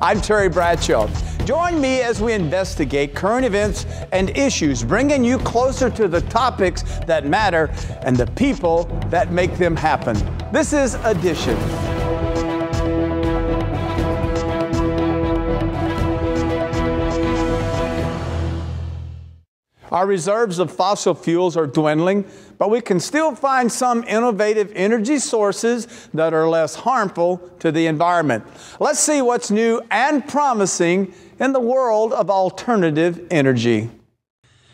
I'm Terry Bradshaw. Join me as we investigate current events and issues, bringing you closer to the topics that matter and the people that make them happen. This is Addition. Our reserves of fossil fuels are dwindling, but we can still find some innovative energy sources that are less harmful to the environment. Let's see what's new and promising in the world of alternative energy.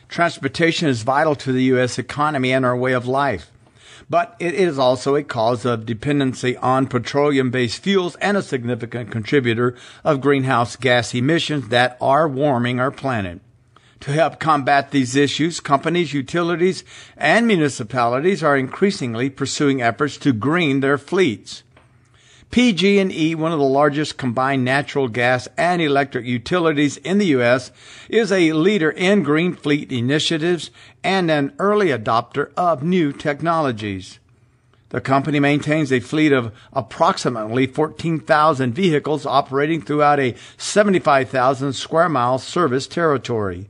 Transportation is vital to the U.S. economy and our way of life, but it is also a cause of dependency on petroleum based fuels and a significant contributor of greenhouse gas emissions that are warming our planet. To help combat these issues, companies, utilities, and municipalities are increasingly pursuing efforts to green their fleets. PG&E, one of the largest combined natural gas and electric utilities in the U.S., is a leader in green fleet initiatives and an early adopter of new technologies. The company maintains a fleet of approximately 14,000 vehicles operating throughout a 75,000 square mile service territory.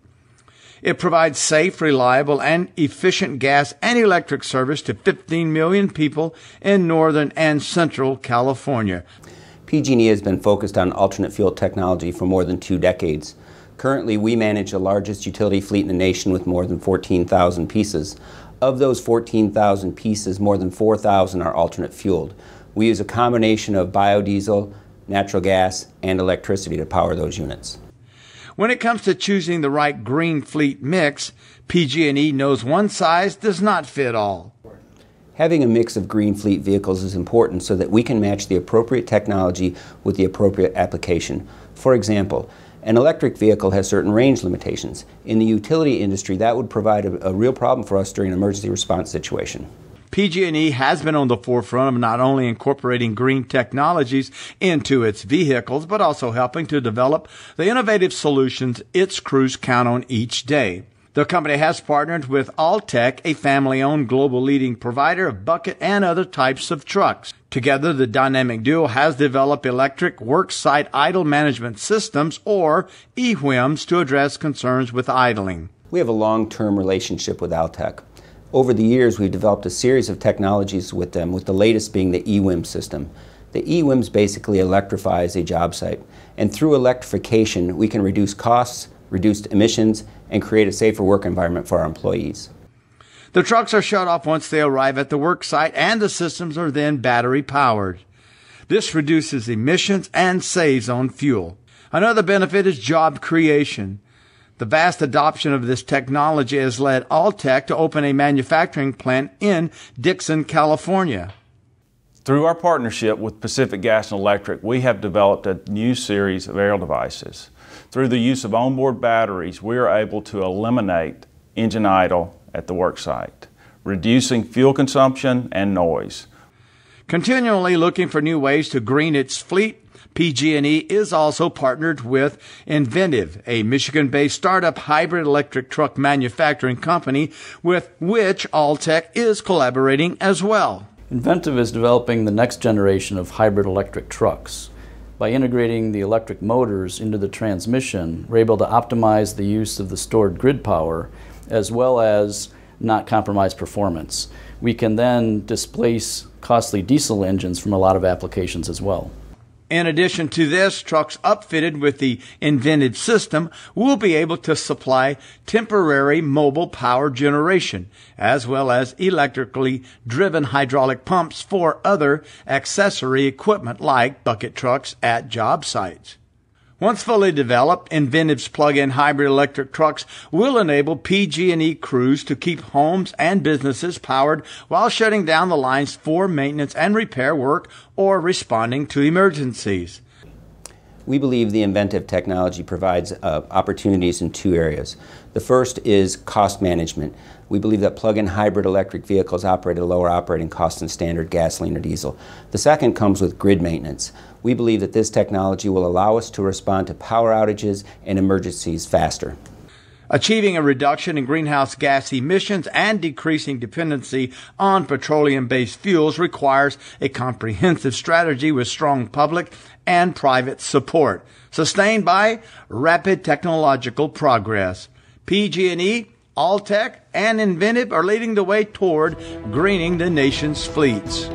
It provides safe, reliable, and efficient gas and electric service to 15 million people in northern and central California. PG&E has been focused on alternate fuel technology for more than two decades. Currently, we manage the largest utility fleet in the nation with more than 14,000 pieces. Of those 14,000 pieces, more than 4,000 are alternate fueled. We use a combination of biodiesel, natural gas, and electricity to power those units. When it comes to choosing the right green fleet mix, PG&E knows one size does not fit all. Having a mix of green fleet vehicles is important so that we can match the appropriate technology with the appropriate application. For example, an electric vehicle has certain range limitations. In the utility industry, that would provide a, a real problem for us during an emergency response situation. PG&E has been on the forefront of not only incorporating green technologies into its vehicles, but also helping to develop the innovative solutions its crews count on each day. The company has partnered with Alltech, a family owned global leading provider of bucket and other types of trucks. Together, the dynamic duo has developed electric worksite idle management systems, or EWIMS, to address concerns with idling. We have a long term relationship with Altech over the years, we've developed a series of technologies with them, with the latest being the eWIM system. The eWIMS basically electrifies a job site. And through electrification, we can reduce costs, reduce emissions, and create a safer work environment for our employees. The trucks are shut off once they arrive at the work site, and the systems are then battery powered. This reduces emissions and saves on fuel. Another benefit is job creation. The vast adoption of this technology has led Alltech to open a manufacturing plant in Dixon, California. Through our partnership with Pacific Gas and Electric, we have developed a new series of aerial devices. Through the use of onboard batteries, we are able to eliminate engine idle at the worksite, reducing fuel consumption and noise. Continually looking for new ways to green its fleet, PG&E is also partnered with Inventive, a Michigan-based startup hybrid electric truck manufacturing company with which Alltech is collaborating as well. Inventive is developing the next generation of hybrid electric trucks. By integrating the electric motors into the transmission, we're able to optimize the use of the stored grid power as well as not compromise performance. We can then displace costly diesel engines from a lot of applications as well. In addition to this, trucks upfitted with the invented system will be able to supply temporary mobile power generation, as well as electrically driven hydraulic pumps for other accessory equipment like bucket trucks at job sites. Once fully developed, Inventive's plug-in hybrid electric trucks will enable PG&E crews to keep homes and businesses powered while shutting down the lines for maintenance and repair work or responding to emergencies. We believe the inventive technology provides uh, opportunities in two areas. The first is cost management. We believe that plug-in hybrid electric vehicles operate at a lower operating cost than standard gasoline or diesel. The second comes with grid maintenance we believe that this technology will allow us to respond to power outages and emergencies faster. Achieving a reduction in greenhouse gas emissions and decreasing dependency on petroleum based fuels requires a comprehensive strategy with strong public and private support, sustained by rapid technological progress. PG&E, Alltech, and Inventive are leading the way toward greening the nation's fleets.